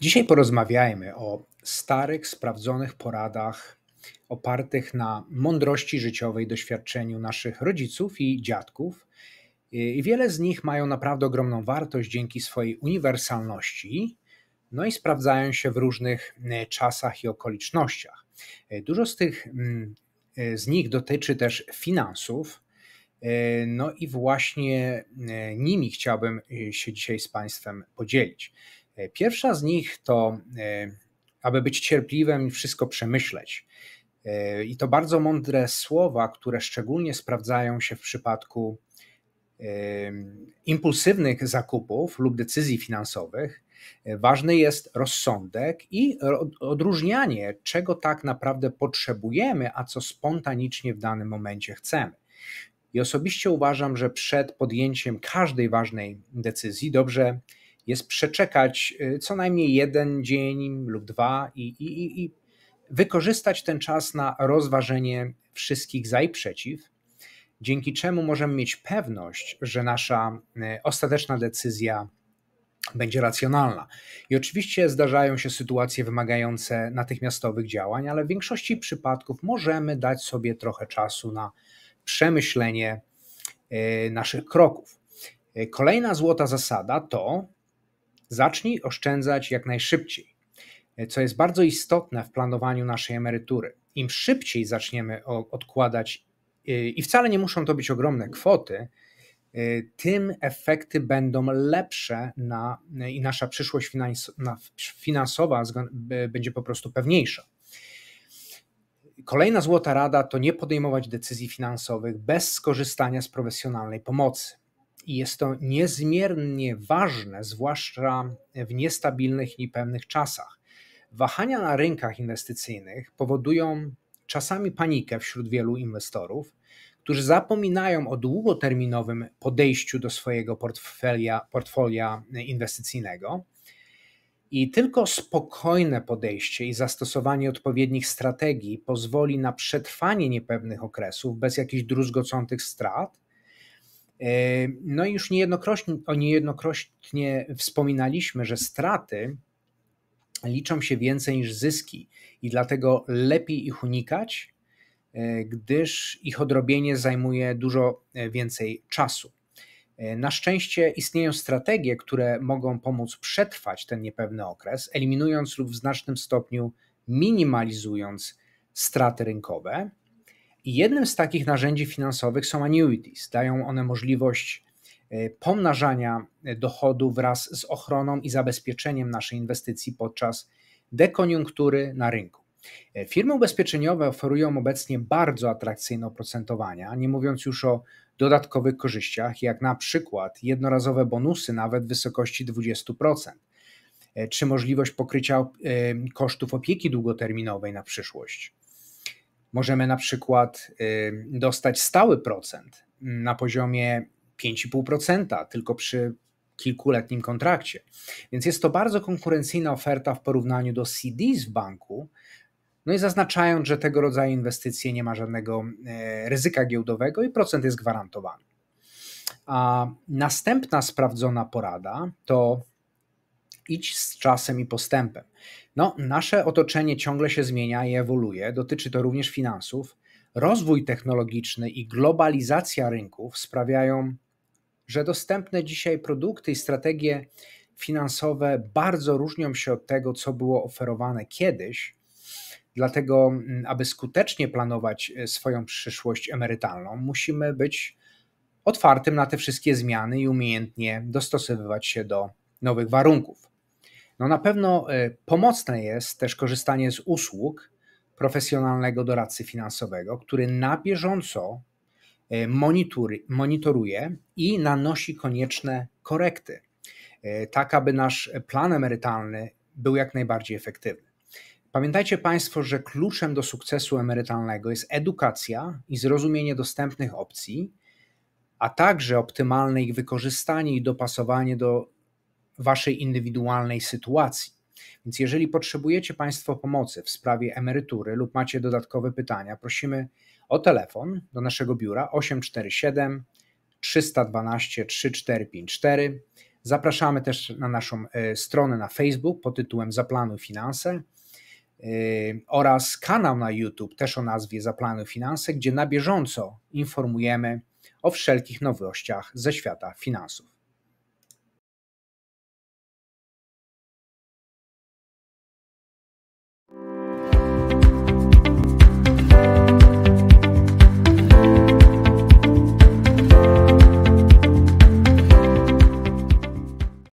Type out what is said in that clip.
Dzisiaj porozmawiajmy o starych, sprawdzonych poradach opartych na mądrości życiowej, doświadczeniu naszych rodziców i dziadków. I wiele z nich mają naprawdę ogromną wartość dzięki swojej uniwersalności, no i sprawdzają się w różnych e, czasach i okolicznościach. E, dużo z tych mm, e, z nich dotyczy też finansów. No i właśnie nimi chciałbym się dzisiaj z Państwem podzielić. E, pierwsza z nich to, e, aby być cierpliwym i wszystko przemyśleć. E, I to bardzo mądre słowa, które szczególnie sprawdzają się w przypadku impulsywnych zakupów lub decyzji finansowych. Ważny jest rozsądek i odróżnianie, czego tak naprawdę potrzebujemy, a co spontanicznie w danym momencie chcemy. I osobiście uważam, że przed podjęciem każdej ważnej decyzji dobrze jest przeczekać y, co najmniej jeden dzień lub dwa i, i, i wykorzystać ten czas na rozważenie wszystkich za i przeciw, dzięki czemu możemy mieć pewność, że nasza y, ostateczna decyzja będzie racjonalna. I oczywiście zdarzają się sytuacje wymagające natychmiastowych działań, ale w większości przypadków możemy dać sobie trochę czasu na przemyślenie y, naszych kroków. Kolejna złota zasada to Zacznij oszczędzać jak najszybciej, e, co jest bardzo istotne w planowaniu naszej emerytury. Im szybciej zaczniemy odkładać, e, i wcale nie muszą to być ogromne kwoty, e, tym efekty będą lepsze na, i nasza przyszłość finansowa będzie po prostu pewniejsza. Kolejna złota rada to nie podejmować decyzji finansowych bez skorzystania z profesjonalnej pomocy i jest to niezmiernie ważne, zwłaszcza w niestabilnych i pewnych czasach. Wahania na rynkach inwestycyjnych powodują czasami panikę wśród wielu inwestorów, którzy zapominają o długoterminowym podejściu do swojego portfelia, portfolia inwestycyjnego. I tylko spokojne podejście i zastosowanie odpowiednich strategii pozwoli na przetrwanie niepewnych okresów bez jakichś druzgocących strat E, no i już niejednokrotnie, o niejednokrotnie wspominaliśmy, że straty liczą się więcej niż zyski i dlatego lepiej ich unikać, e, gdyż ich odrobienie zajmuje dużo e, więcej czasu. Na szczęście istnieją strategie, które mogą pomóc przetrwać ten niepewny okres, eliminując lub w znacznym stopniu minimalizując straty rynkowe. I jednym z takich narzędzi finansowych są annuities. Dają one możliwość e, pomnażania e, dochodu wraz z ochroną i zabezpieczeniem naszej inwestycji podczas dekoniunktury na rynku. E, firmy ubezpieczeniowe oferują obecnie bardzo atrakcyjne oprocentowania, nie mówiąc już o dodatkowych korzyściach, jak na przykład jednorazowe bonusy nawet w wysokości 20%, czy możliwość pokrycia kosztów opieki długoterminowej na przyszłość. Możemy na przykład y, dostać stały procent na poziomie 5,5% tylko przy kilkuletnim kontrakcie. Więc jest to bardzo konkurencyjna oferta w porównaniu do CDs w banku. No i zaznaczając, że tego rodzaju inwestycje nie ma żadnego y, ryzyka giełdowego i procent jest gwarantowany. A następna sprawdzona porada to idź z czasem i postępem. No, nasze otoczenie ciągle się zmienia i ewoluuje, dotyczy to również finansów. Rozwój technologiczny i globalizacja rynków sprawiają, że dostępne dzisiaj produkty i strategie finansowe bardzo różnią się od tego, co było oferowane kiedyś. Dlatego, mm, aby skutecznie planować e, swoją przyszłość emerytalną, musimy być otwartym na te wszystkie zmiany i umiejętnie dostosowywać się do nowych warunków. No na pewno e, pomocne jest też korzystanie z usług profesjonalnego doradcy finansowego, który na bieżąco e, monitoruje i nanosi konieczne korekty, e, tak aby nasz plan emerytalny był jak najbardziej efektywny. Pamiętajcie Państwo, że kluczem do sukcesu emerytalnego jest edukacja i zrozumienie dostępnych opcji, a także optymalne ich wykorzystanie i dopasowanie do waszej indywidualnej sytuacji. Więc jeżeli potrzebujecie Państwo pomocy w sprawie emerytury lub macie dodatkowe pytania, prosimy o telefon do naszego biura 847 312 3454. Zapraszamy też na naszą e, stronę na Facebook pod tytułem Zaplanuj Finanse e, oraz kanał na YouTube też o nazwie Zaplanuj Finanse, gdzie na bieżąco informujemy o wszelkich nowościach ze świata finansów.